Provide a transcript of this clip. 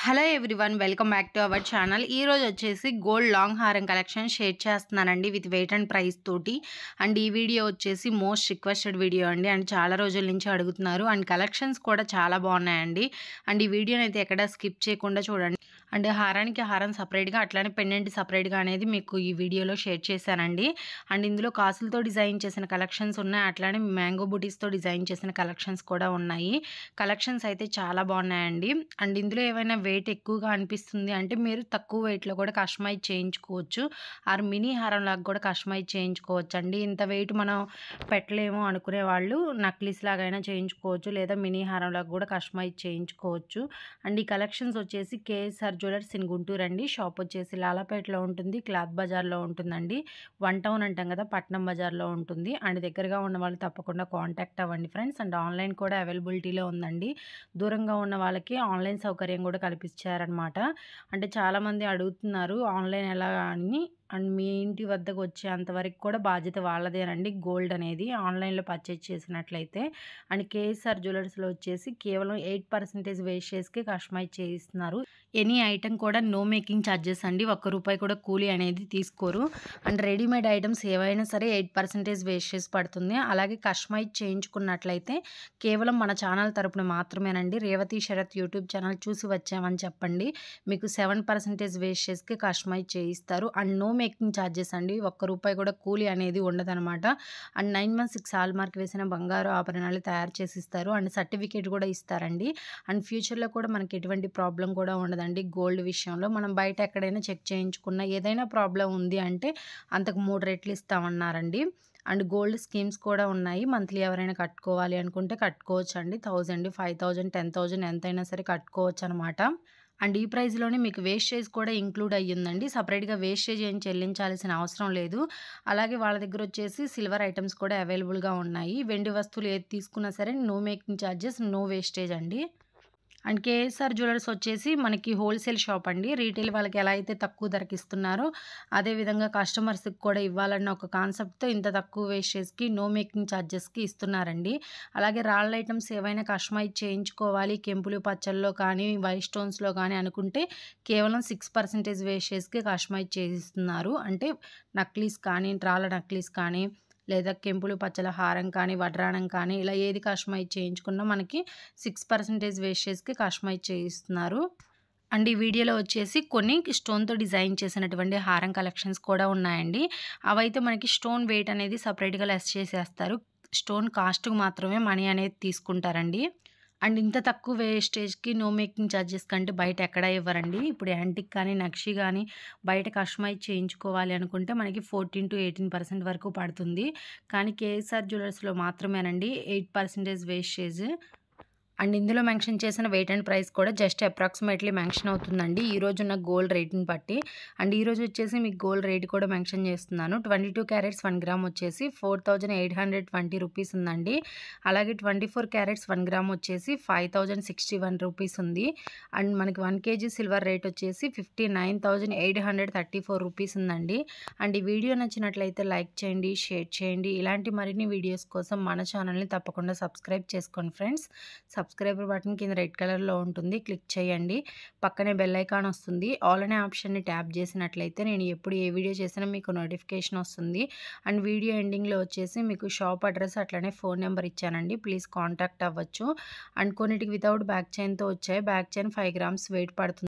hello everyone welcome back to our channel ఈరోజు వచ్చేసి gold long హారం కలెక్షన్ షేర్ చేస్తున్నానండి విత్ వెయిట్ అండ్ ప్రైస్ తోటి అండ్ ఈ వీడియో వచ్చేసి మోస్ట్ రిక్వెస్టెడ్ వీడియో అండి అండ్ చాలా రోజుల నుంచి అడుగుతున్నారు అండ్ కలెక్షన్స్ కూడా చాలా బాగున్నాయండి అండ్ ఈ వీడియోని అయితే ఎక్కడ స్కిప్ చేయకుండా చూడండి అండ్ హారానికి హారం సపరేట్గా అట్లానే పెండెంట్ సపరేట్గా అనేది మీకు ఈ వీడియోలో షేర్ చేశానండి అండ్ ఇందులో కాసులతో డిజైన్ చేసిన కలెక్షన్స్ ఉన్నాయి అట్లానే మ్యాంగో బుటీస్తో డిజైన్ చేసిన కలెక్షన్స్ కూడా ఉన్నాయి కలెక్షన్స్ అయితే చాలా బాగున్నాయండి అండ్ ఇందులో ఏమైనా వెయిట్ ఎక్కువగా అనిపిస్తుంది అంటే మీరు తక్కువ వెయిట్లో కూడా కస్టమైజ్ చేయించుకోవచ్చు ఆర్ మినీ హారం లాగా కూడా కస్టమైజ్ చేయించుకోవచ్చు అండి ఇంత వెయిట్ మనం పెట్టలేము అనుకునే వాళ్ళు నక్లీస్ లాగైనా చేయించుకోవచ్చు లేదా మినీ హారం లాగా కూడా కస్టమైజ్ చేయించుకోవచ్చు అండ్ ఈ కలెక్షన్స్ వచ్చేసి కేఎస్ఆర్ జ్యువెలర్స్ ఇన్ గుంటూరు అండి షాప్ వచ్చేసి లాలాపేటలో ఉంటుంది క్లాత్ బజార్లో ఉంటుందండి వన్ టౌన్ అంటాం కదా పట్నం బజార్లో ఉంటుంది అండ్ దగ్గరగా ఉన్న వాళ్ళు తప్పకుండా కాంటాక్ట్ అవ్వండి ఫ్రెండ్స్ అండ్ ఆన్లైన్ కూడా అవైలబిలిటీలో ఉందండి దూరంగా ఉన్న వాళ్ళకి ఆన్లైన్ సౌకర్యం కూడా కల్పించారనమాట అంటే చాలామంది అడుగుతున్నారు ఆన్లైన్ ఎలా అని అండ్ మీ ఇంటి వద్దకు వచ్చేంతవరకు కూడా బాధ్యత వాళ్ళదేనండి గోల్డ్ అనేది ఆన్లైన్లో పర్చేజ్ చేసినట్లయితే అండ్ కేఎస్ఆర్ జ్యువెలర్స్లో వచ్చేసి కేవలం ఎయిట్ పర్సెంటేజ్ వేస్టేజ్కి కస్టమైజ్ చేయిస్తున్నారు ఎనీ ఐటెం కూడా నో మేకింగ్ ఛార్జెస్ అండి ఒక్క రూపాయి కూడా కూలీ అనేది తీసుకోరు అండ్ రెడీమేడ్ ఐటమ్స్ ఏవైనా సరే ఎయిట్ పర్సెంటేజ్ చేసి పడుతుంది అలాగే కస్టమైజ్ చేయించుకున్నట్లయితే కేవలం మన ఛానల్ తరపున మాత్రమేనండి రేవతి శరత్ యూట్యూబ్ ఛానల్ చూసి వచ్చామని చెప్పండి మీకు సెవెన్ పర్సెంటేజ్ వేస్టేజ్కి కస్టమైజ్ చేయిస్తారు అండ్ నో మేకింగ్ ఛార్జెస్ అండి ఒక్క రూపాయి కూడా కూలీ అనేది ఉండదనమాట and nine month six hallmark వేసిన బంగారు ఆభరణాలు తయారు చేసి ఇస్తారు అండ్ సర్టిఫికేట్ కూడా ఇస్తారండి అండ్ ఫ్యూచర్లో కూడా మనకి ఎటువంటి ప్రాబ్లం కూడా ఉండదండి గోల్డ్ విషయంలో మనం బయట ఎక్కడైనా చెక్ చేయించుకున్న ఏదైనా ప్రాబ్లం ఉంది అంటే అంతకు మూడు రెట్లు ఇస్తామన్నారండి అండ్ గోల్డ్ స్కీమ్స్ కూడా ఉన్నాయి మంత్లీ ఎవరైనా కట్టుకోవాలి అనుకుంటే కట్టుకోవచ్చు అండి thousand five thousand ten thousand ఎంతైనా సరే కట్టుకోవచ్చు అనమాట అండ్ ఈ ప్రైస్లోనే మీకు వేస్టేజ్ కూడా ఇంక్లూడ్ అయ్యిందండి సపరేట్గా వేస్టేజ్ ఏం చెల్లించాల్సిన అవసరం లేదు అలాగే వాళ్ళ దగ్గర వచ్చేసి సిల్వర్ ఐటమ్స్ కూడా అవైలబుల్గా ఉన్నాయి వెండి వస్తువులు ఏది తీసుకున్నా సరే no making charges no wastage అండి అండ్ కేఎస్ఆర్ జ్యువెలర్స్ వచ్చేసి మనకి హోల్సేల్ షాప్ అండి రీటైల్ వాళ్ళకి ఎలా అయితే తక్కువ ధరకి ఇస్తున్నారో అదేవిధంగా కస్టమర్స్కి కూడా ఇవ్వాలన్న ఒక కాన్సెప్ట్తో ఇంత తక్కువ వేస్టేజ్కి నో మేకింగ్ ఛార్జెస్కి ఇస్తున్నారండి అలాగే రాళ్ళ ఐటమ్స్ ఏవైనా కస్టమైజ్ చేయించుకోవాలి కెంపులు పచ్చల్లో కానీ వైట్ స్టోన్స్లో కానీ అనుకుంటే కేవలం సిక్స్ పర్సెంటేజ్ వేస్టేజ్కి కస్టమైజ్ చేస్తున్నారు అంటే నక్లీస్ కానీ రాళ్ళ నక్లీస్ కానీ లేదా కెంపులు పచ్చల హారం కానీ వడ్రాణం కానీ ఇలా ఏది కాస్ట్మైజ్ చేయించుకున్నా మనకి సిక్స్ పర్సెంటేజ్ వేస్టేజ్కి కాస్ట్మైజ్ చేయిస్తున్నారు అండ్ ఈ వీడియోలో వచ్చేసి కొన్ని స్టోన్తో డిజైన్ చేసినటువంటి హారం కలెక్షన్స్ కూడా ఉన్నాయండి అవైతే మనకి స్టోన్ వెయిట్ అనేది సపరేట్గా లెస్ చేసేస్తారు స్టోన్ కాస్ట్కు మాత్రమే మనీ అనేది తీసుకుంటారండి అండ్ ఇంత తక్కువ వేస్టేజ్కి నో మేకింగ్ ఛార్జెస్ కంటే బయట ఎక్కడ ఇవ్వరండి ఇప్పుడు యాంటిక్ కానీ నక్షి కానీ బయట కస్టమైజ్ చేయించుకోవాలి అనుకుంటే మనకి ఫోర్టీన్ టు ఎయిటీన్ పర్సెంట్ వరకు పడుతుంది కానీ కేఎస్ఆర్ జ్యువెలర్స్లో మాత్రమేనండి ఎయిట్ పర్సెంటేజ్ వేస్టేజ్ అండ్ ఇందులో మెన్షన్ చేసిన వెయిట్ అండ్ ప్రైస్ కూడా జస్ట్ అప్రాక్సిమేట్లీ మెన్షన్ అవుతుందండి ఈరోజు ఉన్న గోల్డ్ రేట్ని బట్టి అండ్ ఈరోజు వచ్చేసి మీకు గోల్డ్ రేట్ కూడా మెన్షన్ చేస్తున్నాను twenty two carats one gram వచ్చేసి four thousand eight hundred twenty rupees ఉందండి అలాగే twenty four carats one gram వచ్చేసి five thousand sixty one rupees ఉంది అండ్ మనకి వన్ కేజీ సిల్వర్ రేట్ వచ్చేసి fifty nine thousand eight hundred thirty four rupees ఉందండి and ఈ video నచ్చినట్లయితే like చేయండి షేర్ చేయండి ఇలాంటి మరిన్ని వీడియోస్ కోసం మన ఛానల్ని తప్పకుండా సబ్స్క్రైబ్ చేసుకోండి ఫ్రెండ్స్ సబ్స్క్రైబ్ సబ్స్క్రైబర్ బటన్ కింద రెడ్ కలర్లో ఉంటుంది క్లిక్ చేయండి పక్కనే బెల్ ఐకాన్ వస్తుంది ఆల్ అనే ఆప్షన్ని ట్యాప్ చేసినట్లయితే నేను ఎప్పుడు ఏ వీడియో చేసినా మీకు నోటిఫికేషన్ వస్తుంది అండ్ వీడియో ఎండింగ్లో వచ్చేసి మీకు షాప్ అడ్రస్ అట్లనే ఫోన్ నెంబర్ ఇచ్చానండి ప్లీజ్ కాంటాక్ట్ అవ్వచ్చు అండ్ కొన్నిటికి వితౌట్ బ్యాక్ చైన్తో వచ్చాయి back chain five grams weight పడుతుంది